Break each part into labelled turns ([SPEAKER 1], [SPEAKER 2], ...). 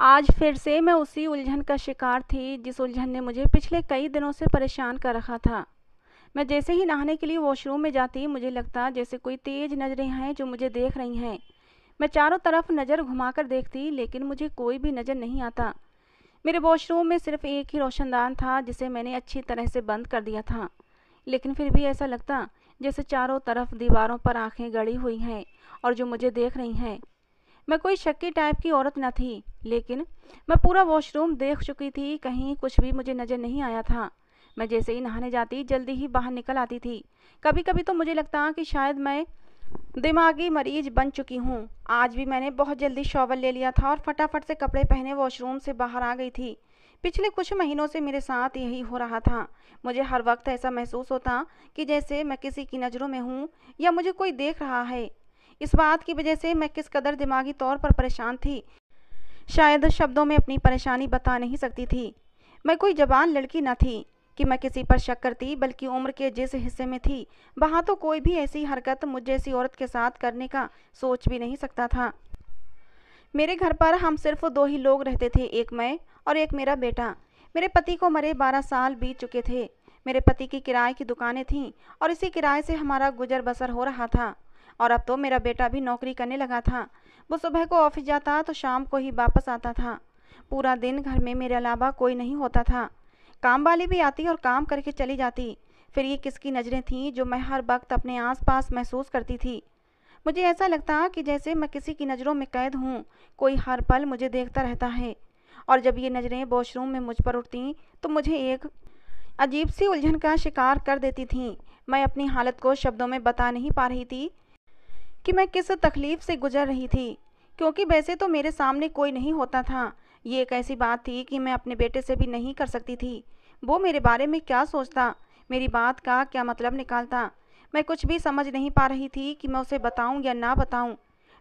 [SPEAKER 1] आज फिर से मैं उसी उलझन का शिकार थी जिस उलझन ने मुझे पिछले कई दिनों से परेशान कर रखा था मैं जैसे ही नहाने के लिए वॉशरूम में जाती मुझे लगता जैसे कोई तेज नज़रें हैं जो मुझे देख रही हैं मैं चारों तरफ नज़र घुमाकर देखती लेकिन मुझे कोई भी नज़र नहीं आता मेरे वॉशरूम में सिर्फ एक ही रोशनदान था जिसे मैंने अच्छी तरह से बंद कर दिया था लेकिन फिर भी ऐसा लगता जैसे चारों तरफ दीवारों पर आँखें गड़ी हुई हैं और जो मुझे देख रही हैं मैं कोई शक्की टाइप की औरत न थी लेकिन मैं पूरा वॉशरूम देख चुकी थी कहीं कुछ भी मुझे नज़र नहीं आया था मैं जैसे ही नहाने जाती जल्दी ही बाहर निकल आती थी कभी कभी तो मुझे लगता कि शायद मैं दिमागी मरीज बन चुकी हूँ आज भी मैंने बहुत जल्दी शॉवर ले लिया था और फटाफट से कपड़े पहने वॉशरूम से बाहर आ गई थी पिछले कुछ महीनों से मेरे साथ यही हो रहा था मुझे हर वक्त ऐसा महसूस होता कि जैसे मैं किसी की नज़रों में हूँ या मुझे कोई देख रहा है इस बात की वजह से मैं किस कदर दिमागी तौर पर परेशान थी शायद शब्दों में अपनी परेशानी बता नहीं सकती थी मैं कोई जवान लड़की न थी कि मैं किसी पर शक करती बल्कि उम्र के जिस हिस्से में थी वहाँ तो कोई भी ऐसी हरकत मुझ जैसी औरत के साथ करने का सोच भी नहीं सकता था मेरे घर पर हम सिर्फ दो ही लोग रहते थे एक मैं और एक मेरा बेटा मेरे पति को मरे बारह साल बीत चुके थे मेरे पति की किराए की दुकानें थीं और इसी किराए से हमारा गुजर बसर हो रहा था और अब तो मेरा बेटा भी नौकरी करने लगा था वो सुबह को ऑफिस जाता तो शाम को ही वापस आता था पूरा दिन घर में मेरे अलावा कोई नहीं होता था काम वाली भी आती और काम करके चली जाती फिर ये किसकी नज़रें थीं जो मैं हर वक्त अपने आसपास महसूस करती थी मुझे ऐसा लगता कि जैसे मैं किसी की नज़रों में कैद हूँ कोई हर पल मुझे देखता रहता है और जब ये नज़रें वॉशरूम में मुझ पर उठती तो मुझे एक अजीब सी उलझन का शिकार कर देती थीं मैं अपनी हालत को शब्दों में बता नहीं पा रही थी कि मैं किस तकलीफ़ से गुजर रही थी क्योंकि वैसे तो मेरे सामने कोई नहीं होता था ये एक ऐसी बात थी कि मैं अपने बेटे से भी नहीं कर सकती थी वो मेरे बारे में क्या सोचता मेरी बात का क्या मतलब निकालता मैं कुछ भी समझ नहीं पा रही थी कि मैं उसे बताऊं या ना बताऊं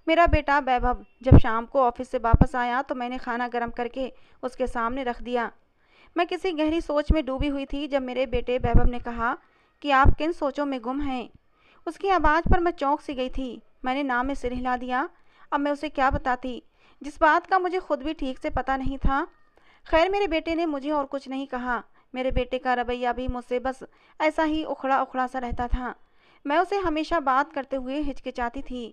[SPEAKER 1] मेरा बेटा वैभव जब शाम को ऑफिस से वापस आया तो मैंने खाना गर्म करके उसके सामने रख दिया मैं किसी गहरी सोच में डूबी हुई थी जब मेरे बेटे वैभव ने कहा कि आप किन सोचों में गुम हैं उसकी आवाज़ पर मैं चौंक सी गई थी मैंने नाम में सिर हिला दिया अब मैं उसे क्या बताती जिस बात का मुझे खुद भी ठीक से पता नहीं था खैर मेरे बेटे ने मुझे और कुछ नहीं कहा मेरे बेटे का रवैया भी मुझसे बस ऐसा ही उखड़ा उखड़ा सा रहता था मैं उसे हमेशा बात करते हुए हिचकिचाती थी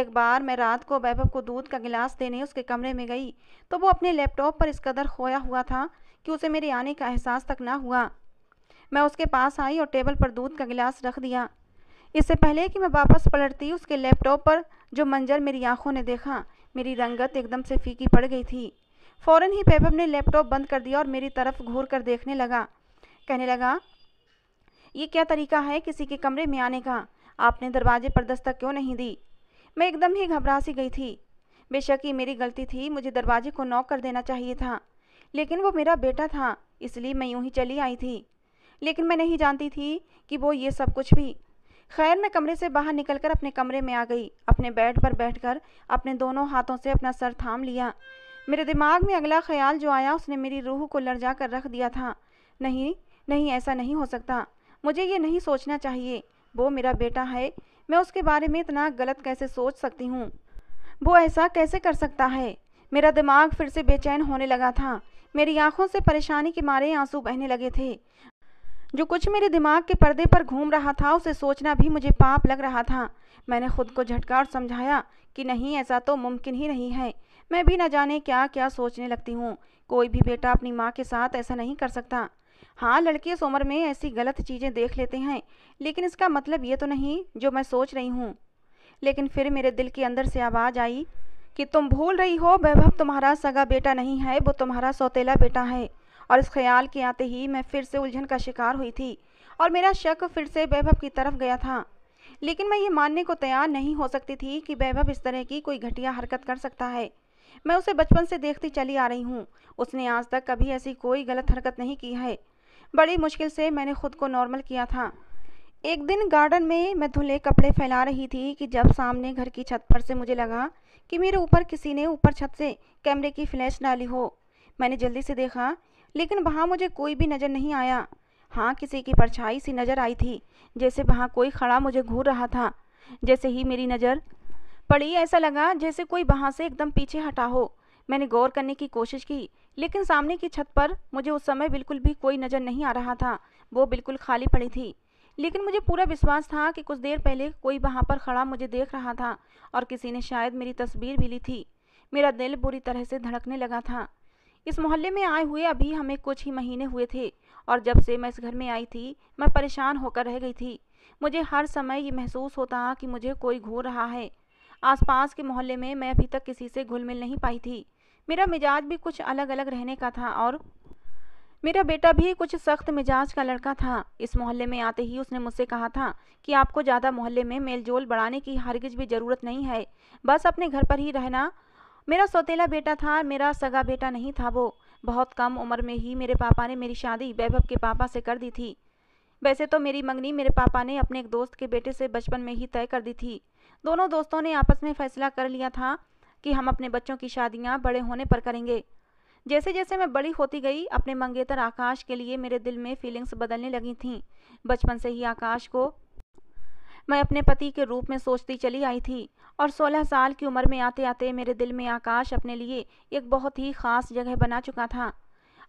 [SPEAKER 1] एक बार मैं रात को वैभव को दूध का गिलास देने उसके कमरे में गई तो वो अपने लैपटॉप पर इस कदर खोया हुआ था कि उसे मेरे आने का एहसास तक ना हुआ मैं उसके पास आई और टेबल पर दूध का गिलास रख दिया इससे पहले कि मैं वापस पलटती उसके लैपटॉप पर जो मंजर मेरी आंखों ने देखा मेरी रंगत एकदम से फीकी पड़ गई थी फ़ौरन ही पेपब ने लैपटॉप बंद कर दिया और मेरी तरफ घूर कर देखने लगा कहने लगा ये क्या तरीका है किसी के कमरे में आने का आपने दरवाजे पर दस्तक क्यों नहीं दी मैं एकदम ही घबरा सी गई थी बेशक ये मेरी गलती थी मुझे दरवाजे को नॉक कर देना चाहिए था लेकिन वो मेरा बेटा था इसलिए मैं यूं ही चली आई थी लेकिन मैं नहीं जानती थी कि वो ये सब कुछ भी खैर मैं कमरे से बाहर निकलकर अपने कमरे में आ गई अपने बेड पर बैठकर अपने दोनों हाथों से अपना सर थाम लिया मेरे दिमाग में अगला ख्याल जो आया उसने मेरी रूह को जा कर रख दिया था नहीं नहीं ऐसा नहीं हो सकता मुझे ये नहीं सोचना चाहिए वो मेरा बेटा है मैं उसके बारे में इतना गलत कैसे सोच सकती हूँ वो ऐसा कैसे कर सकता है मेरा दिमाग फिर से बेचैन होने लगा था मेरी आंखों से परेशानी के मारे आंसू बहने लगे थे जो कुछ मेरे दिमाग के पर्दे पर घूम रहा था उसे सोचना भी मुझे पाप लग रहा था मैंने खुद को झटका और समझाया कि नहीं ऐसा तो मुमकिन ही नहीं है मैं भी न जाने क्या क्या सोचने लगती हूँ कोई भी बेटा अपनी माँ के साथ ऐसा नहीं कर सकता हाँ लड़के इस उम्र में ऐसी गलत चीज़ें देख लेते हैं लेकिन इसका मतलब ये तो नहीं जो मैं सोच रही हूँ लेकिन फिर मेरे दिल के अंदर से आवाज़ आई कि तुम भूल रही हो वैभव तुम्हारा सगा बेटा नहीं है वो तुम्हारा सौतेला बेटा है और इस ख्याल के आते ही मैं फिर से उलझन का शिकार हुई थी और मेरा शक फिर से वैभव की तरफ गया था लेकिन मैं ये मानने को तैयार नहीं हो सकती थी कि वैभव इस तरह की कोई घटिया हरकत कर सकता है मैं उसे बचपन से देखती चली आ रही हूँ उसने आज तक कभी ऐसी कोई गलत हरकत नहीं की है बड़ी मुश्किल से मैंने खुद को नॉर्मल किया था एक दिन गार्डन में मैं धुले कपड़े फैला रही थी कि जब सामने घर की छत पर से मुझे लगा कि मेरे ऊपर किसी ने ऊपर छत से कैमरे की फ्लैश डाली हो मैंने जल्दी से देखा लेकिन वहाँ मुझे कोई भी नज़र नहीं आया हाँ किसी की परछाई सी नज़र आई थी जैसे वहाँ कोई खड़ा मुझे घूर रहा था जैसे ही मेरी नज़र पड़ी ऐसा लगा जैसे कोई वहाँ से एकदम पीछे हटा हो मैंने गौर करने की कोशिश की लेकिन सामने की छत पर मुझे उस समय बिल्कुल भी कोई नज़र नहीं आ रहा था वो बिल्कुल खाली पड़ी थी लेकिन मुझे पूरा विश्वास था कि कुछ देर पहले कोई वहाँ पर खड़ा मुझे देख रहा था और किसी ने शायद मेरी तस्वीर भी ली थी मेरा दिल बुरी तरह से धड़कने लगा था इस मोहल्ले में आए हुए अभी हमें कुछ ही महीने हुए थे और जब से मैं इस घर में आई थी मैं परेशान होकर रह गई थी मुझे हर समय ये महसूस होता कि मुझे कोई घूर रहा है आसपास के मोहल्ले में मैं अभी तक किसी से घुल मिल नहीं पाई थी मेरा मिजाज भी कुछ अलग अलग रहने का था और मेरा बेटा भी कुछ सख्त मिजाज का लड़का था इस मोहल्ले में आते ही उसने मुझसे कहा था कि आपको ज़्यादा मोहल्ले में मेलजोल बढ़ाने की हरगिज भी ज़रूरत नहीं है बस अपने घर पर ही रहना मेरा सौतेला बेटा था मेरा सगा बेटा नहीं था वो बहुत कम उम्र में ही मेरे पापा ने मेरी शादी वैभव के पापा से कर दी थी वैसे तो मेरी मंगनी मेरे पापा ने अपने एक दोस्त के बेटे से बचपन में ही तय कर दी थी दोनों दोस्तों ने आपस में फैसला कर लिया था कि हम अपने बच्चों की शादियाँ बड़े होने पर करेंगे जैसे जैसे मैं बड़ी होती गई अपने मंगेतर आकाश के लिए मेरे दिल में फीलिंग्स बदलने लगी थीं बचपन से ही आकाश को मैं अपने पति के रूप में सोचती चली आई थी और 16 साल की उम्र में आते आते मेरे दिल में आकाश अपने लिए एक बहुत ही ख़ास जगह बना चुका था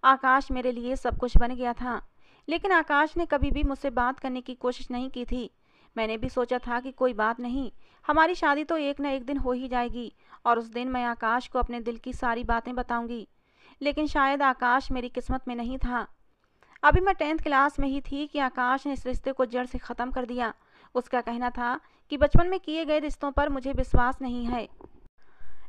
[SPEAKER 1] आकाश मेरे लिए सब कुछ बन गया था लेकिन आकाश ने कभी भी मुझसे बात करने की कोशिश नहीं की थी मैंने भी सोचा था कि कोई बात नहीं हमारी शादी तो एक न एक दिन हो ही जाएगी और उस दिन मैं आकाश को अपने दिल की सारी बातें बताऊंगी लेकिन शायद आकाश मेरी किस्मत में नहीं था अभी मैं टेंथ क्लास में ही थी कि आकाश ने इस रिश्ते को जड़ से ख़त्म कर दिया उसका कहना था कि बचपन में किए गए रिश्तों पर मुझे विश्वास नहीं है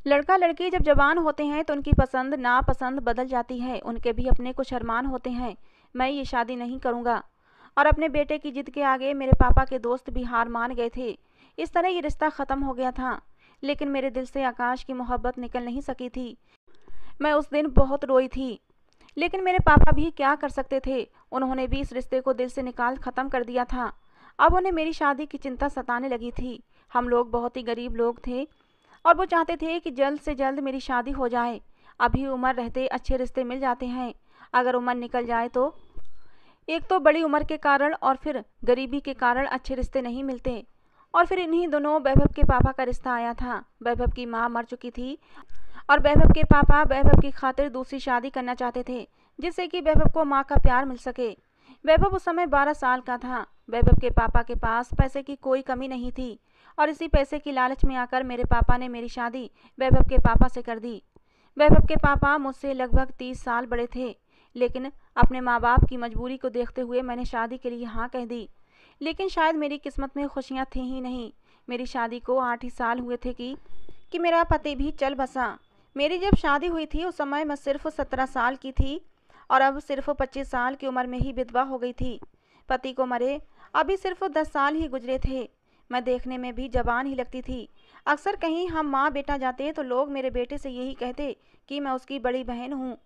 [SPEAKER 1] लड़का लड़की जब जवान होते हैं तो उनकी पसंद नापसंद बदल जाती है उनके भी अपने कुछ अरमान होते हैं मैं ये शादी नहीं करूँगा और अपने बेटे की जिद के आगे मेरे पापा के दोस्त भी हार मान गए थे इस तरह ये रिश्ता ख़त्म हो गया था लेकिन मेरे दिल से आकाश की मोहब्बत निकल नहीं सकी थी मैं उस दिन बहुत रोई थी लेकिन मेरे पापा भी क्या कर सकते थे उन्होंने भी इस रिश्ते को दिल से निकाल ख़त्म कर दिया था अब उन्हें मेरी शादी की चिंता सताने लगी थी हम लोग बहुत ही गरीब लोग थे और वो चाहते थे कि जल्द से जल्द मेरी शादी हो जाए अभी उम्र रहते अच्छे रिश्ते मिल जाते हैं अगर उम्र निकल जाए तो एक तो बड़ी उम्र के कारण और फिर गरीबी के कारण अच्छे रिश्ते नहीं मिलते और फिर इन्हीं दोनों वैभव के पापा का रिश्ता आया था वैभव की माँ मर चुकी थी और वैभव के पापा वैभव की खातिर दूसरी शादी करना चाहते थे जिससे कि वैभव को माँ का प्यार मिल सके वैभव उस समय बारह साल का था वैभव के पापा के पास पैसे की कोई कमी नहीं थी और इसी पैसे की लालच में आकर मेरे पापा ने मेरी शादी वैभव के पापा से कर दी वैभव के पापा मुझसे लगभग तीस साल बड़े थे लेकिन अपने माँ बाप की मजबूरी को देखते हुए मैंने शादी के लिए हाँ कह दी लेकिन शायद मेरी किस्मत में खुशियाँ थी ही नहीं मेरी शादी को आठ ही साल हुए थे कि कि मेरा पति भी चल बसा मेरी जब शादी हुई थी उस समय मैं सिर्फ सत्रह साल की थी और अब सिर्फ पच्चीस साल की उम्र में ही विधवा हो गई थी पति को मरे अभी सिर्फ दस साल ही गुजरे थे मैं देखने में भी जवान ही लगती थी अक्सर कहीं हम माँ बेटा जाते तो लोग मेरे बेटे से यही कहते कि मैं उसकी बड़ी बहन हूँ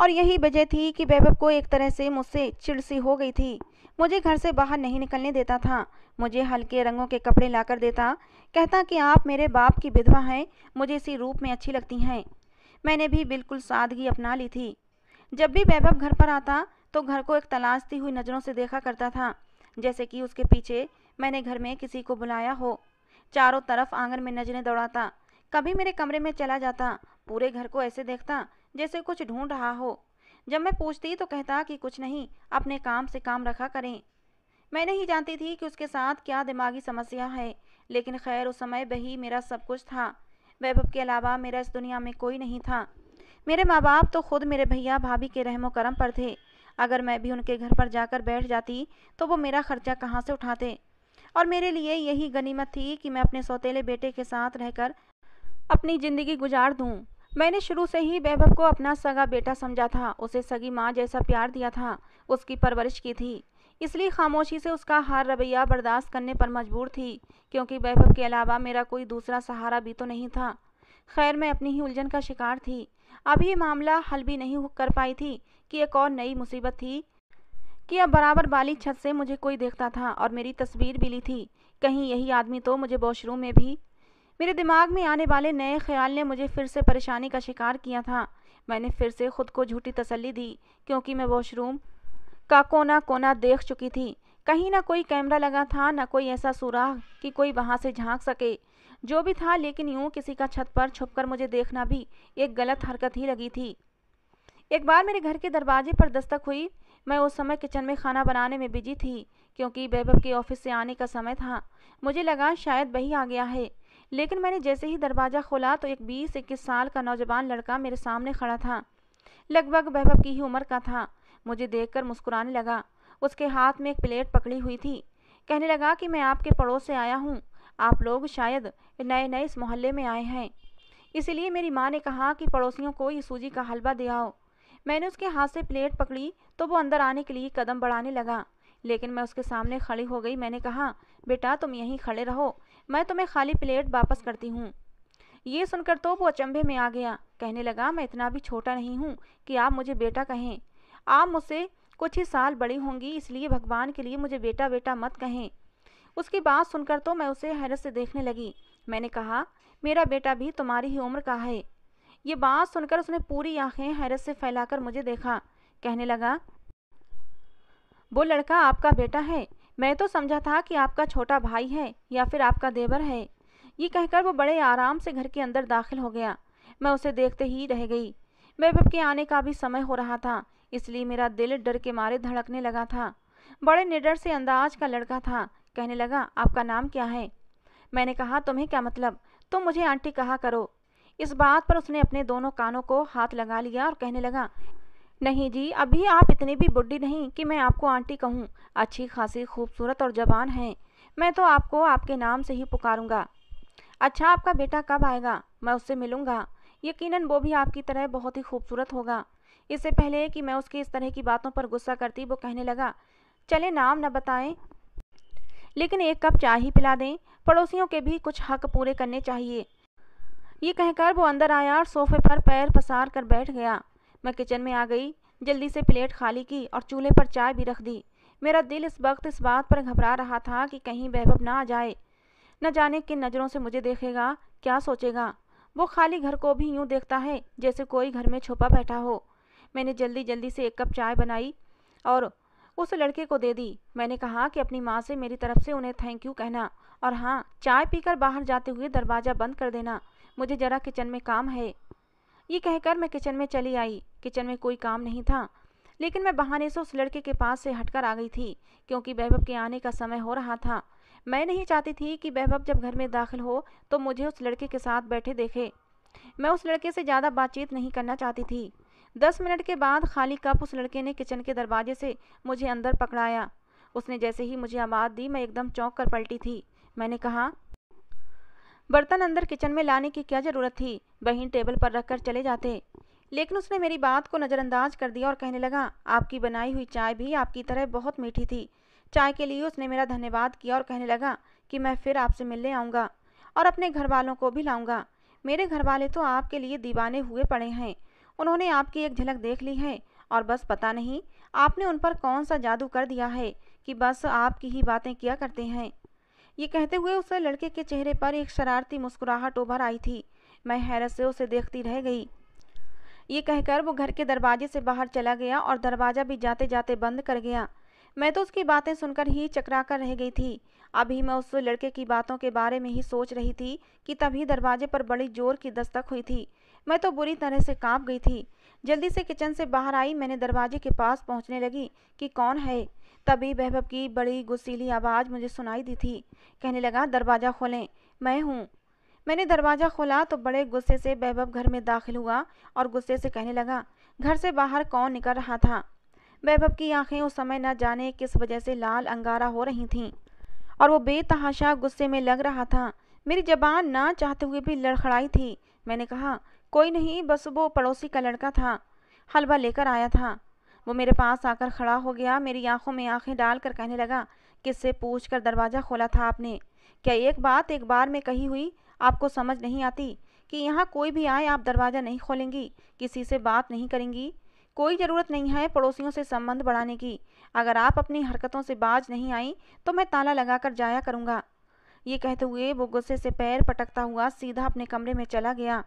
[SPEAKER 1] और यही वजह थी कि वैभव को एक तरह से मुझसे चिड़सी हो गई थी मुझे घर से बाहर नहीं निकलने देता था मुझे हल्के रंगों के कपड़े लाकर देता कहता कि आप मेरे बाप की विधवा हैं मुझे इसी रूप में अच्छी लगती हैं मैंने भी बिल्कुल सादगी अपना ली थी जब भी वैभव घर पर आता तो घर को एक तलाशती हुई नज़रों से देखा करता था जैसे कि उसके पीछे मैंने घर में किसी को बुलाया हो चारों तरफ आंगन में नजरें दौड़ाता कभी मेरे कमरे में चला जाता पूरे घर को ऐसे देखता जैसे कुछ ढूंढ रहा हो जब मैं पूछती तो कहता कि कुछ नहीं अपने काम से काम रखा करें मैं नहीं जानती थी कि उसके साथ क्या दिमागी समस्या है लेकिन खैर उस समय वही मेरा सब कुछ था वैभव के अलावा मेरा इस दुनिया में कोई नहीं था मेरे माँ बाप तो खुद मेरे भैया भाभी के रहमो करम पर थे अगर मैं भी उनके घर पर जाकर बैठ जाती तो वो मेरा खर्चा कहाँ से उठाते और मेरे लिए यही गनीमत थी कि मैं अपने सौतेले बेटे के साथ रहकर अपनी ज़िंदगी गुजार दूँ मैंने शुरू से ही वैभव को अपना सगा बेटा समझा था उसे सगी माँ जैसा प्यार दिया था उसकी परवरिश की थी इसलिए खामोशी से उसका हर रवैया बर्दाश्त करने पर मजबूर थी क्योंकि वैभव के अलावा मेरा कोई दूसरा सहारा भी तो नहीं था खैर मैं अपनी ही उलझन का शिकार थी अब ये मामला हल भी नहीं कर पाई थी कि एक और नई मुसीबत थी कि अब बराबर बाली छत से मुझे कोई देखता था और मेरी तस्वीर भी ली थी कहीं यही आदमी तो मुझे वॉशरूम में भी मेरे दिमाग में आने वाले नए ख्याल ने मुझे फिर से परेशानी का शिकार किया था मैंने फिर से खुद को झूठी तसल्ली दी क्योंकि मैं वॉशरूम का कोना कोना देख चुकी थी कहीं ना कोई कैमरा लगा था ना कोई ऐसा सुराह कि कोई वहाँ से झांक सके जो भी था लेकिन यूं किसी का छत पर छुपकर मुझे देखना भी एक गलत हरकत ही लगी थी एक बार मेरे घर के दरवाजे पर दस्तक हुई मैं उस समय किचन में खाना बनाने में बिजी थी क्योंकि वैभव के ऑफिस से आने का समय था मुझे लगा शायद वही आ गया है लेकिन मैंने जैसे ही दरवाज़ा खोला तो एक बीस इक्कीस साल का नौजवान लड़का मेरे सामने खड़ा था लगभग वैभव की ही उम्र का था मुझे देखकर मुस्कुराने लगा उसके हाथ में एक प्लेट पकड़ी हुई थी कहने लगा कि मैं आपके पड़ोस से आया हूँ आप लोग शायद नए नए इस मोहल्ले में आए हैं इसीलिए मेरी माँ ने कहा कि पड़ोसियों को ये सूजी का हलवा दे आओ मैंने उसके हाथ से प्लेट पकड़ी तो वो अंदर आने के लिए कदम बढ़ाने लगा लेकिन मैं उसके सामने खड़ी हो गई मैंने कहा बेटा तुम यहीं खड़े रहो मैं तुम्हें खाली प्लेट वापस करती हूँ ये सुनकर तो वो अचंभे में आ गया कहने लगा मैं इतना भी छोटा नहीं हूँ कि आप मुझे बेटा कहें आप मुझसे कुछ ही साल बड़ी होंगी इसलिए भगवान के लिए मुझे बेटा बेटा मत कहें उसकी बात सुनकर तो मैं उसे हैरत से देखने लगी मैंने कहा मेरा बेटा भी तुम्हारी ही उम्र का है ये बात सुनकर उसने पूरी आंखें हैरत से फैलाकर मुझे देखा कहने लगा वो लड़का आपका बेटा है मैं तो समझा था कि आपका छोटा भाई है या फिर आपका देवर है ये कहकर वो बड़े आराम से घर के अंदर दाखिल हो गया मैं उसे देखते ही रह गई महबूब के आने का भी समय हो रहा था इसलिए मेरा दिल डर के मारे धड़कने लगा था बड़े निडर से अंदाज का लड़का था कहने लगा आपका नाम क्या है मैंने कहा तुम्हें क्या मतलब तुम मुझे आंटी कहा करो इस बात पर उसने अपने दोनों कानों को हाथ लगा लिया और कहने लगा नहीं जी अभी आप इतनी भी बुढ़ी नहीं कि मैं आपको आंटी कहूँ अच्छी खासी खूबसूरत और जबान है मैं तो आपको आपके नाम से ही पुकारूंगा अच्छा आपका बेटा कब आएगा मैं उससे मिलूंगा यकीनन वो भी आपकी तरह बहुत ही खूबसूरत होगा इससे पहले कि मैं उसकी इस तरह की बातों पर गुस्सा करती वो कहने लगा चले नाम न बताएं लेकिन एक कप चाय ही पिला दें पड़ोसियों के भी कुछ हक पूरे करने चाहिए ये कहकर वो अंदर आया और सोफे पर पैर पसार कर बैठ गया मैं किचन में आ गई जल्दी से प्लेट खाली की और चूल्हे पर चाय भी रख दी मेरा दिल इस वक्त इस बात पर घबरा रहा था कि कहीं वैभव ना आ जाए न जाने किन नज़रों से मुझे देखेगा क्या सोचेगा वो खाली घर को भी यूं देखता है जैसे कोई घर में छुपा बैठा हो मैंने जल्दी जल्दी से एक कप चाय बनाई और उस लड़के को दे दी मैंने कहा कि अपनी माँ से मेरी तरफ से उन्हें थैंक यू कहना और हाँ चाय पीकर बाहर जाते हुए दरवाज़ा बंद कर देना मुझे ज़रा किचन में काम है ये कहकर मैं किचन में चली आई किचन में कोई काम नहीं था लेकिन मैं बहाने से उस लड़के के पास से हटकर आ गई थी क्योंकि वैभव के आने का समय हो रहा था मैं नहीं चाहती थी कि वैभव जब घर में दाखिल हो तो मुझे उस लड़के के साथ बैठे देखे मैं उस लड़के से ज़्यादा बातचीत नहीं करना चाहती थी दस मिनट के बाद खाली कप उस लड़के ने किचन के दरवाजे से मुझे अंदर पकड़ाया उसने जैसे ही मुझे आवाज़ दी मैं एकदम चौंक कर पलटी थी मैंने कहा बर्तन अंदर किचन में लाने की क्या ज़रूरत थी बहन टेबल पर रखकर चले जाते लेकिन उसने मेरी बात को नज़रअंदाज कर दिया और कहने लगा आपकी बनाई हुई चाय भी आपकी तरह बहुत मीठी थी चाय के लिए उसने मेरा धन्यवाद किया और कहने लगा कि मैं फिर आपसे मिलने आऊँगा और अपने घर वालों को भी लाऊंगा मेरे घर वाले तो आपके लिए दीवाने हुए पड़े हैं उन्होंने आपकी एक झलक देख ली है और बस पता नहीं आपने उन पर कौन सा जादू कर दिया है कि बस आपकी ही बातें किया करते हैं ये कहते हुए उस लड़के के चेहरे पर एक शरारती मुस्कुराहट उभर आई थी मैं हैरत से उसे देखती रह गई ये कहकर वो घर के दरवाजे से बाहर चला गया और दरवाज़ा भी जाते जाते बंद कर गया मैं तो उसकी बातें सुनकर ही चकरा कर रह गई थी अभी मैं उस लड़के की बातों के बारे में ही सोच रही थी कि तभी दरवाजे पर बड़ी जोर की दस्तक हुई थी मैं तो बुरी तरह से कांप गई थी जल्दी से किचन से बाहर आई मैंने दरवाजे के पास पहुंचने लगी कि कौन है तभी वहब की बड़ी गुस्सीली आवाज़ मुझे सुनाई दी थी कहने लगा दरवाज़ा खोलें मैं हूँ मैंने दरवाज़ा खोला तो बड़े गुस्से से वहब घर में दाखिल हुआ और गुस्से से कहने लगा घर से बाहर कौन निकल रहा था वैभव की आंखें उस समय न जाने किस वजह से लाल अंगारा हो रही थीं और वो बेतहाशा गुस्से में लग रहा था मेरी जबान ना चाहते हुए भी लड़खड़ाई थी मैंने कहा कोई नहीं बस वो पड़ोसी का लड़का था हलवा लेकर आया था वो मेरे पास आकर खड़ा हो गया मेरी आंखों में आंखें डालकर कहने लगा किससे पूछ कर दरवाज़ा खोला था आपने क्या एक बात एक बार में कही हुई आपको समझ नहीं आती कि यहाँ कोई भी आए आप दरवाज़ा नहीं खोलेंगी किसी से बात नहीं करेंगी कोई ज़रूरत नहीं है पड़ोसियों से संबंध बढ़ाने की अगर आप अपनी हरकतों से बाज नहीं आई तो मैं ताला लगा कर जाया करूँगा ये कहते हुए वो गुस्से से पैर पटकता हुआ सीधा अपने कमरे में चला गया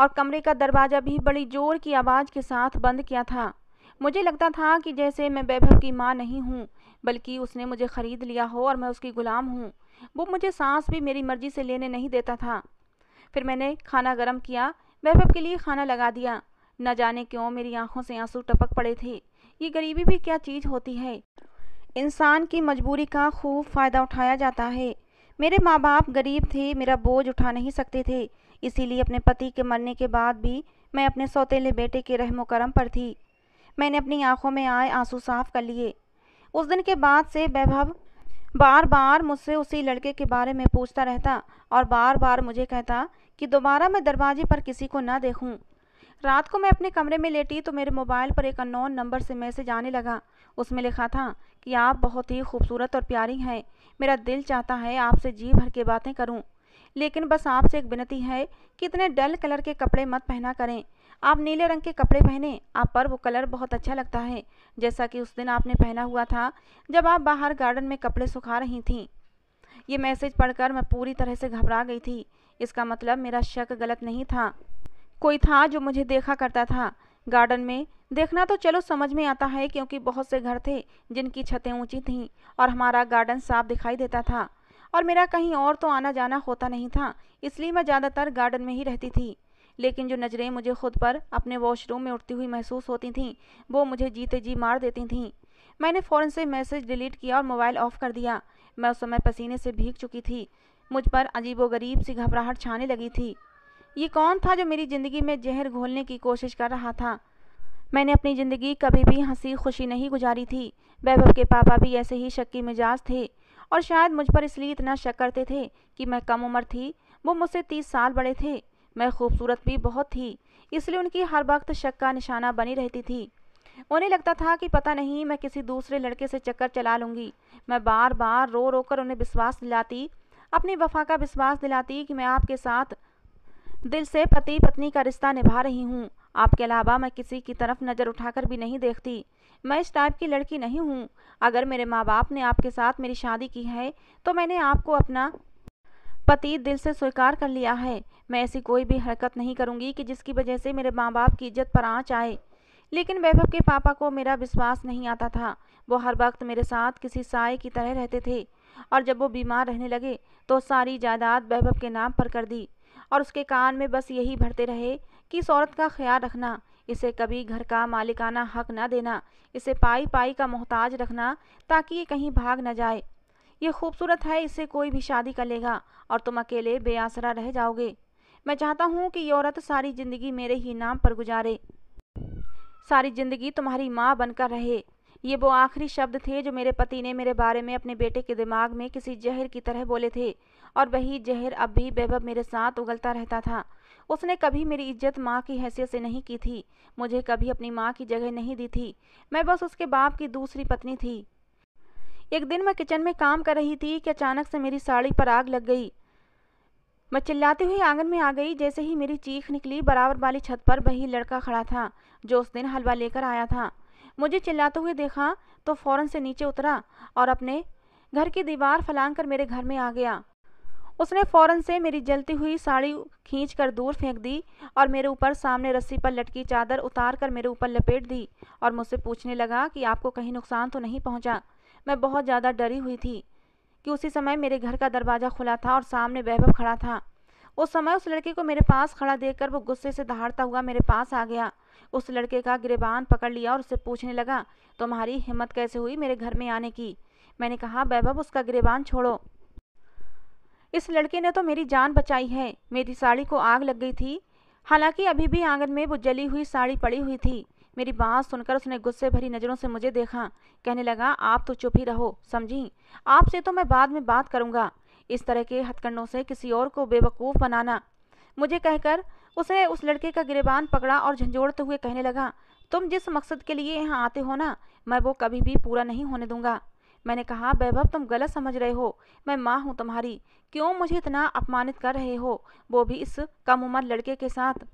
[SPEAKER 1] और कमरे का दरवाज़ा भी बड़ी ज़ोर की आवाज़ के साथ बंद किया था मुझे लगता था कि जैसे मैं वैभव की माँ नहीं हूँ बल्कि उसने मुझे ख़रीद लिया हो और मैं उसकी ग़ुलाम हूँ वो मुझे सांस भी मेरी मर्ज़ी से लेने नहीं देता था फिर मैंने खाना गर्म किया वैभव के लिए खाना लगा दिया न जाने क्यों मेरी आंखों से आंसू टपक पड़े थे ये गरीबी भी क्या चीज़ होती है इंसान की मजबूरी का खूब फ़ायदा उठाया जाता है मेरे माँ बाप गरीब थे मेरा बोझ उठा नहीं सकते थे इसीलिए अपने पति के मरने के बाद भी मैं अपने सौतेले बेटे के रहमो करम पर थी मैंने अपनी आंखों में आए आंसू साफ कर लिए उस दिन के बाद से वैभव बार बार मुझसे उसी लड़के के बारे में पूछता रहता और बार बार मुझे कहता कि दोबारा मैं दरवाजे पर किसी को ना देखूं। रात को मैं अपने कमरे में लेटी तो मेरे मोबाइल पर एक अनोन नंबर से मैसेज आने लगा उसमें लिखा था कि आप बहुत ही खूबसूरत और प्यारी हैं मेरा दिल चाहता है आपसे जी भर के बातें करूँ लेकिन बस आपसे एक विनती है कि इतने डल कलर के कपड़े मत पहना करें आप नीले रंग के कपड़े पहने आप पर वो कलर बहुत अच्छा लगता है जैसा कि उस दिन आपने पहना हुआ था जब आप बाहर गार्डन में कपड़े सुखा रही थीं ये मैसेज पढ़कर मैं पूरी तरह से घबरा गई थी इसका मतलब मेरा शक गलत नहीं था कोई था जो मुझे देखा करता था गार्डन में देखना तो चलो समझ में आता है क्योंकि बहुत से घर थे जिनकी छतें ऊंची थीं और हमारा गार्डन साफ दिखाई देता था और मेरा कहीं और तो आना जाना होता नहीं था इसलिए मैं ज़्यादातर गार्डन में ही रहती थी लेकिन जो नज़रें मुझे खुद पर अपने वॉशरूम में उठती हुई महसूस होती थीं वो मुझे जीते जी मार देती थीं मैंने फ़ौरन से मैसेज डिलीट किया और मोबाइल ऑफ़ कर दिया मैं उस समय पसीने से भीग चुकी थी मुझ पर अजीबोगरीब सी घबराहट छाने लगी थी ये कौन था जो मेरी ज़िंदगी में जहर घोलने की कोशिश कर रहा था मैंने अपनी ज़िंदगी कभी भी हंसी खुशी नहीं गुजारी थी वैभव के पापा भी ऐसे ही शक्की मिजाज थे और शायद मुझ पर इसलिए इतना शक करते थे कि मैं कम उम्र थी वो मुझसे तीस साल बड़े थे मैं खूबसूरत भी बहुत थी इसलिए उनकी हर वक्त शक का निशाना बनी रहती थी उन्हें लगता था कि पता नहीं मैं किसी दूसरे लड़के से चक्कर चला लूँगी मैं बार बार रो रो कर उन्हें विश्वास दिलाती अपनी वफा का विश्वास दिलाती कि मैं आपके साथ दिल से पति पत्नी का रिश्ता निभा रही हूँ आपके अलावा मैं किसी की तरफ नज़र उठाकर भी नहीं देखती मैं इस टाइप की लड़की नहीं हूँ अगर मेरे माँ बाप ने आपके साथ मेरी शादी की है तो मैंने आपको अपना पति दिल से स्वीकार कर लिया है मैं ऐसी कोई भी हरकत नहीं करूँगी कि जिसकी वजह से मेरे माँ बाप की इज्जत पर आँच आए लेकिन वैभव के पापा को मेरा विश्वास नहीं आता था वो हर वक्त मेरे साथ किसी साय की तरह रहते थे और जब वो बीमार रहने लगे तो सारी जायदाद वैभव के नाम पर कर दी और उसके कान में बस यही भरते रहे की औरत का ख्याल रखना इसे कभी घर का मालिकाना हक न देना इसे पाई पाई का मोहताज रखना ताकि ये कहीं भाग न जाए ये खूबसूरत है इसे कोई भी शादी कर लेगा और तुम अकेले बेआसरा रह जाओगे मैं चाहता हूँ कि ये औरत सारी ज़िंदगी मेरे ही नाम पर गुजारे सारी ज़िंदगी तुम्हारी माँ बनकर रहे ये वो आखिरी शब्द थे जो मेरे पति ने मेरे बारे में अपने बेटे के दिमाग में किसी जहर की तरह बोले थे और वही जहर अब भी बेबब मेरे साथ उगलता रहता था उसने कभी मेरी इज्जत माँ की हैसियत से नहीं की थी मुझे कभी अपनी माँ की जगह नहीं दी थी मैं बस उसके बाप की दूसरी पत्नी थी एक दिन मैं किचन में काम कर रही थी कि अचानक से मेरी साड़ी पर आग लग गई मैं चिल्लाती हुई आंगन में आ गई जैसे ही मेरी चीख निकली बराबर वाली छत पर वही लड़का खड़ा था जो उस दिन हलवा लेकर आया था मुझे चिल्लाते हुए देखा तो फ़ौरन से नीचे उतरा और अपने घर की दीवार फलांग कर मेरे घर में आ गया उसने फ़ौरन से मेरी जलती हुई साड़ी खींच कर दूर फेंक दी और मेरे ऊपर सामने रस्सी पर लटकी चादर उतार कर मेरे ऊपर लपेट दी और मुझसे पूछने लगा कि आपको कहीं नुकसान तो नहीं पहुंचा मैं बहुत ज़्यादा डरी हुई थी कि उसी समय मेरे घर का दरवाज़ा खुला था और सामने वैभव खड़ा था उस समय उस लड़के को मेरे पास खड़ा देख वो गुस्से से दहाड़ता हुआ मेरे पास आ गया उस लड़के का गिरबान पकड़ लिया और उससे पूछने लगा तुम्हारी हिम्मत कैसे हुई मेरे घर में आने की मैंने कहा वैभव उसका गिरबान छोड़ो इस लड़के ने तो मेरी जान बचाई है मेरी साड़ी को आग लग गई थी हालांकि अभी भी आंगन में वो जली हुई साड़ी पड़ी हुई थी मेरी बात सुनकर उसने गुस्से भरी नज़रों से मुझे देखा कहने लगा आप तो चुप ही रहो समझी आपसे तो मैं बाद में बात करूँगा इस तरह के हथकंडों से किसी और को बेवकूफ़ बनाना मुझे कहकर उसने उस लड़के का गिरेबान पकड़ा और झंझोड़ते हुए कहने लगा तुम जिस मकसद के लिए यहाँ आते हो ना मैं वो कभी भी पूरा नहीं होने दूंगा मैंने कहा वैभव तुम गलत समझ रहे हो मैं माँ हूँ तुम्हारी क्यों मुझे इतना अपमानित कर रहे हो वो भी इस कम उम्र लड़के के साथ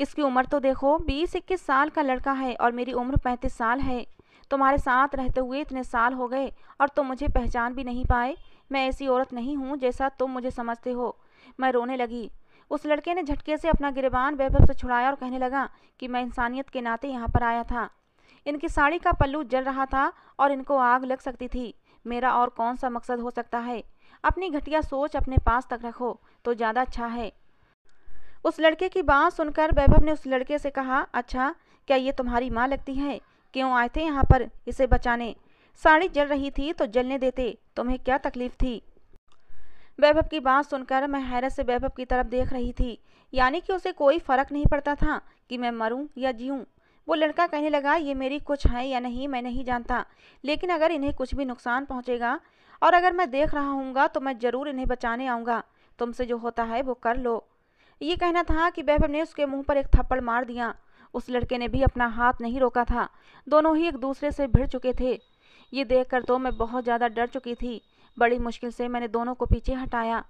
[SPEAKER 1] इसकी उम्र तो देखो बीस इक्कीस साल का लड़का है और मेरी उम्र पैंतीस साल है तुम्हारे साथ रहते हुए इतने साल हो गए और तुम मुझे पहचान भी नहीं पाए मैं ऐसी औरत नहीं हूँ जैसा तुम मुझे समझते हो मैं रोने लगी उस लड़के ने झटके से अपना गिरबान वैभव से छुड़ाया और कहने लगा कि मैं इंसानियत के नाते यहाँ पर आया था इनकी साड़ी का पल्लू जल रहा था और इनको आग लग सकती थी मेरा और कौन सा मकसद हो सकता है अपनी घटिया सोच अपने पास तक रखो तो ज़्यादा अच्छा है उस लड़के की बात सुनकर वैभव ने उस लड़के से कहा अच्छा क्या ये तुम्हारी माँ लगती है क्यों आए थे यहाँ पर इसे बचाने साड़ी जल रही थी तो जलने देते तुम्हें क्या तकलीफ थी वैभव की बात सुनकर मैं हैरत से वैभव की तरफ देख रही थी यानी कि उसे कोई फर्क नहीं पड़ता था कि मैं मरूं या जीऊं वो लड़का कहने लगा ये मेरी कुछ है या नहीं मैं नहीं जानता लेकिन अगर इन्हें कुछ भी नुकसान पहुँचेगा और अगर मैं देख रहा हूँगा तो मैं ज़रूर इन्हें बचाने आऊँगा तुमसे जो होता है वो कर लो ये कहना था कि बहब ने उसके मुंह पर एक थप्पड़ मार दिया उस लड़के ने भी अपना हाथ नहीं रोका था दोनों ही एक दूसरे से भिड़ चुके थे ये देखकर तो मैं बहुत ज़्यादा डर चुकी थी बड़ी मुश्किल से मैंने दोनों को पीछे हटाया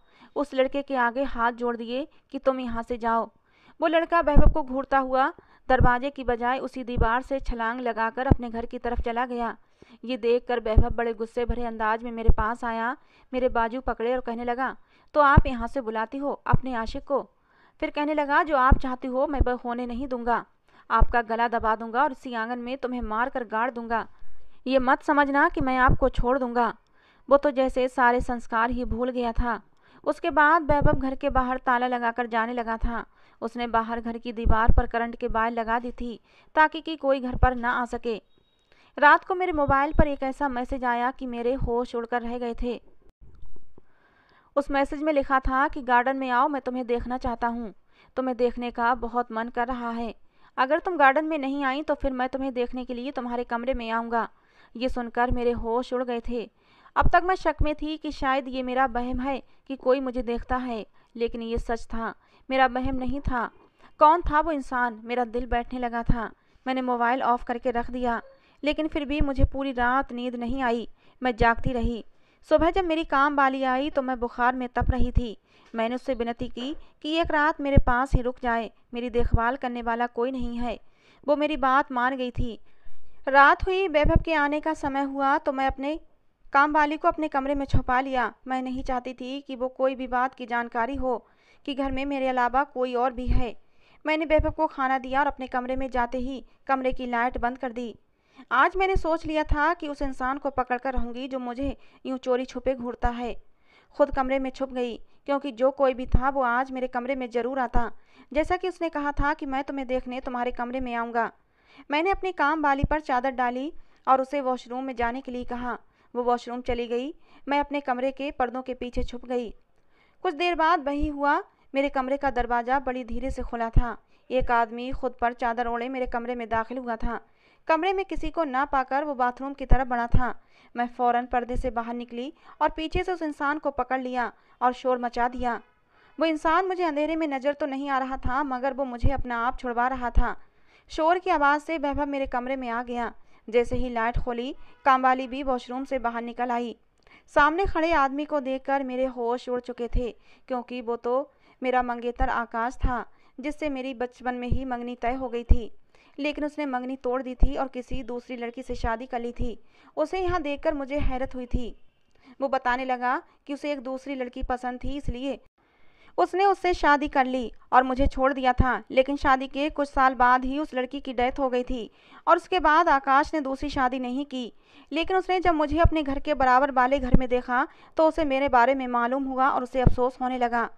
[SPEAKER 1] उस लड़के के आगे हाथ जोड़ दिए कि तुम यहाँ से जाओ वो लड़का बहबब को घूरता हुआ दरवाजे की बजाय उसी दीवार से छलांग लगाकर अपने घर की तरफ चला गया ये देखकर वैभव बड़े गुस्से भरे अंदाज में मेरे पास आया मेरे बाजू पकड़े और कहने लगा तो आप यहाँ से बुलाती हो अपने आशिक को फिर कहने लगा जो आप चाहती हो मैं वह होने नहीं दूंगा आपका गला दबा दूंगा और इसी आंगन में तुम्हें मार कर गाड़ दूंगा ये मत समझना कि मैं आपको छोड़ दूंगा वो तो जैसे सारे संस्कार ही भूल गया था उसके बाद वैभव घर के बाहर ताला लगाकर जाने लगा था उसने बाहर घर की दीवार पर करंट के बाय लगा दी थी ताकि कि कोई घर पर ना आ सके रात को मेरे मोबाइल पर एक ऐसा मैसेज आया कि मेरे होश उड़कर रह गए थे उस मैसेज में लिखा था कि गार्डन में आओ मैं तुम्हें देखना चाहता हूँ तुम्हें देखने का बहुत मन कर रहा है अगर तुम गार्डन में नहीं आई तो फिर मैं तुम्हें देखने के लिए तुम्हारे कमरे में आऊँगा ये सुनकर मेरे होश उड़ गए थे अब तक मैं शक में थी कि शायद ये मेरा बहम है कि कोई मुझे देखता है लेकिन ये सच था मेरा बहम नहीं था कौन था वो इंसान मेरा दिल बैठने लगा था मैंने मोबाइल ऑफ करके रख दिया लेकिन फिर भी मुझे पूरी रात नींद नहीं आई मैं जागती रही सुबह जब मेरी काम वाली आई तो मैं बुखार में तप रही थी मैंने उससे विनती की कि एक रात मेरे पास ही रुक जाए मेरी देखभाल करने वाला कोई नहीं है वो मेरी बात मान गई थी रात हुई वैभव के आने का समय हुआ तो मैं अपने काम वाली को अपने कमरे में छुपा लिया मैं नहीं चाहती थी कि वो कोई भी बात की जानकारी हो कि घर में मेरे अलावा कोई और भी है मैंने बेबक को खाना दिया और अपने कमरे में जाते ही कमरे की लाइट बंद कर दी आज मैंने सोच लिया था कि उस इंसान को पकड़ कर रहूँगी जो मुझे यूँ चोरी छुपे घूरता है खुद कमरे में छुप गई क्योंकि जो कोई भी था वो आज मेरे कमरे में ज़रूर आता जैसा कि उसने कहा था कि मैं तुम्हें देखने तुम्हारे कमरे में आऊँगा मैंने अपने काम वाली पर चादर डाली और उसे वॉशरूम में जाने के लिए कहा वो वॉशरूम चली गई मैं अपने कमरे के पर्दों के पीछे छुप गई कुछ देर बाद वही हुआ मेरे कमरे का दरवाज़ा बड़ी धीरे से खुला था एक आदमी खुद पर चादर ओढ़े मेरे कमरे में दाखिल हुआ था कमरे में किसी को ना पाकर वो बाथरूम की तरफ बढ़ा था मैं फ़ौरन पर्दे से बाहर निकली और पीछे से उस इंसान को पकड़ लिया और शोर मचा दिया वो इंसान मुझे अंधेरे में नज़र तो नहीं आ रहा था मगर वो मुझे अपना आप छुड़वा रहा था शोर की आवाज़ से वैभव मेरे कमरे में आ गया जैसे ही लाइट खोली कामवाली भी वॉशरूम से बाहर निकल आई सामने खड़े आदमी को देखकर मेरे होश उड़ चुके थे क्योंकि वो तो मेरा मंगेतर आकाश था जिससे मेरी बचपन में ही मंगनी तय हो गई थी लेकिन उसने मंगनी तोड़ दी थी और किसी दूसरी लड़की से शादी कर ली थी उसे यहाँ देखकर मुझे हैरत हुई थी वो बताने लगा कि उसे एक दूसरी लड़की पसंद थी इसलिए उसने उससे शादी कर ली और मुझे छोड़ दिया था लेकिन शादी के कुछ साल बाद ही उस लड़की की डेथ हो गई थी और उसके बाद आकाश ने दूसरी शादी नहीं की लेकिन उसने जब मुझे अपने घर के बराबर वाले घर में देखा तो उसे मेरे बारे में मालूम हुआ और उसे अफसोस होने लगा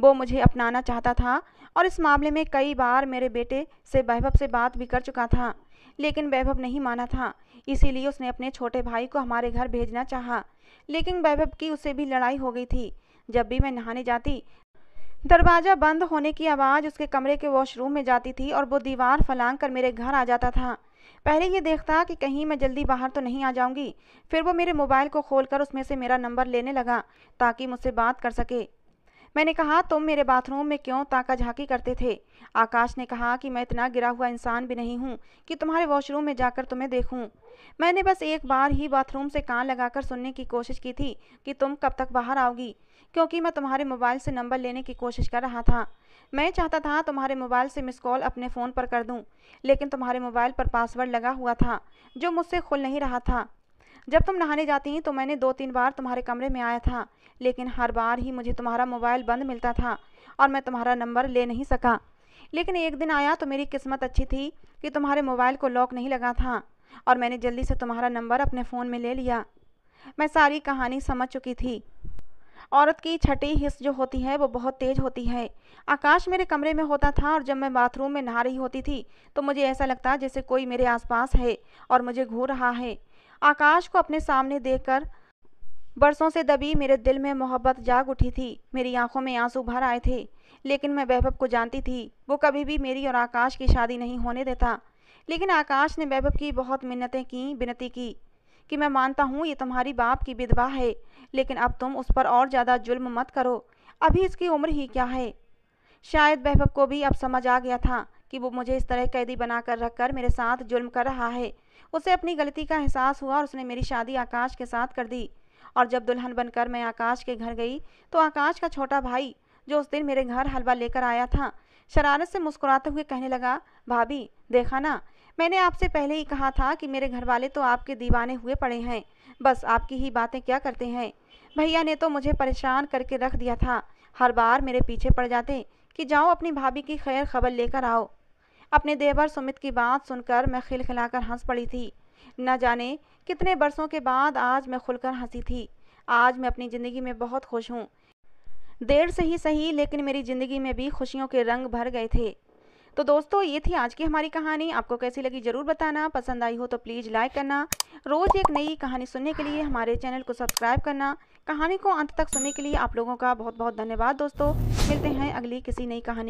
[SPEAKER 1] वो मुझे अपनाना चाहता था और इस मामले में कई बार मेरे बेटे से वैभव से बात भी कर चुका था लेकिन वैभव नहीं माना था इसीलिए उसने अपने छोटे भाई को हमारे घर भेजना चाहा लेकिन वैभव की उससे भी लड़ाई हो गई थी जब भी मैं नहाने जाती दरवाज़ा बंद होने की आवाज़ उसके कमरे के वॉशरूम में जाती थी और वो दीवार फलांग कर मेरे घर आ जाता था पहले ये देखता कि कहीं मैं जल्दी बाहर तो नहीं आ जाऊंगी फिर वो मेरे मोबाइल को खोलकर उसमें से मेरा नंबर लेने लगा ताकि मुझसे बात कर सके मैंने कहा तुम मेरे बाथरूम में क्यों ताका झाकी करते थे आकाश ने कहा कि मैं इतना गिरा हुआ इंसान भी नहीं हूँ कि तुम्हारे वॉशरूम में जाकर तुम्हें देखूँ मैंने बस एक बार ही बाथरूम से कान लगाकर सुनने की कोशिश की थी कि तुम कब तक बाहर आओगी क्योंकि मैं तुम्हारे मोबाइल से नंबर लेने की कोशिश कर रहा था मैं चाहता था तुम्हारे मोबाइल से मिस कॉल अपने फ़ोन पर कर दूं, लेकिन तुम्हारे मोबाइल पर पासवर्ड लगा हुआ था जो मुझसे खुल नहीं रहा था जब तुम नहाने जाती तो मैंने दो तीन बार तुम्हारे कमरे में आया था लेकिन हर बार ही मुझे तुम्हारा मोबाइल बंद मिलता था और मैं तुम्हारा नंबर ले नहीं सका लेकिन एक दिन आया तो मेरी किस्मत अच्छी थी कि तुम्हारे मोबाइल को लॉक नहीं लगा था और मैंने जल्दी से तुम्हारा नंबर अपने फ़ोन में ले लिया मैं सारी कहानी समझ चुकी थी औरत की छठी हिस्स जो होती है वो बहुत तेज़ होती है आकाश मेरे कमरे में होता था और जब मैं बाथरूम में नहा रही होती थी तो मुझे ऐसा लगता जैसे कोई मेरे आसपास है और मुझे घूर रहा है आकाश को अपने सामने देखकर बरसों से दबी मेरे दिल में मोहब्बत जाग उठी थी मेरी आंखों में आंसू भर आए थे लेकिन मैं वैभव को जानती थी वो कभी भी मेरी और आकाश की शादी नहीं होने देता लेकिन आकाश ने वैभव की बहुत मिन्नतें की बिनती की कि मैं मानता हूँ ये तुम्हारी बाप की विधवा है लेकिन अब तुम उस पर और ज़्यादा जुल्म मत करो अभी इसकी उम्र ही क्या है शायद वैभव को भी अब समझ आ गया था कि वो मुझे इस तरह कैदी बनाकर रखकर मेरे साथ जुल्म कर रहा है उसे अपनी गलती का एहसास हुआ और उसने मेरी शादी आकाश के साथ कर दी और जब दुल्हन बनकर मैं आकाश के घर गई तो आकाश का छोटा भाई जो उस दिन मेरे घर हलवा लेकर आया था शरारत से मुस्कुराते हुए कहने लगा भाभी देखा ना मैंने आपसे पहले ही कहा था कि मेरे घर वाले तो आपके दीवाने हुए पड़े हैं बस आपकी ही बातें क्या करते हैं भैया ने तो मुझे परेशान करके रख दिया था हर बार मेरे पीछे पड़ जाते कि जाओ अपनी भाभी की खैर खबर लेकर आओ अपने देवर सुमित की बात सुनकर मैं खिलखिलाकर हंस पड़ी थी न जाने कितने बरसों के बाद आज मैं खुलकर हंसी थी आज मैं अपनी ज़िंदगी में बहुत खुश हूँ देर से ही सही लेकिन मेरी ज़िंदगी में भी खुशियों के रंग भर गए थे तो दोस्तों ये थी आज की हमारी कहानी आपको कैसी लगी ज़रूर बताना पसंद आई हो तो प्लीज़ लाइक करना रोज़ एक नई कहानी सुनने के लिए हमारे चैनल को सब्सक्राइब करना कहानी को अंत तक सुनने के लिए आप लोगों का बहुत बहुत धन्यवाद दोस्तों मिलते हैं अगली किसी नई कहानी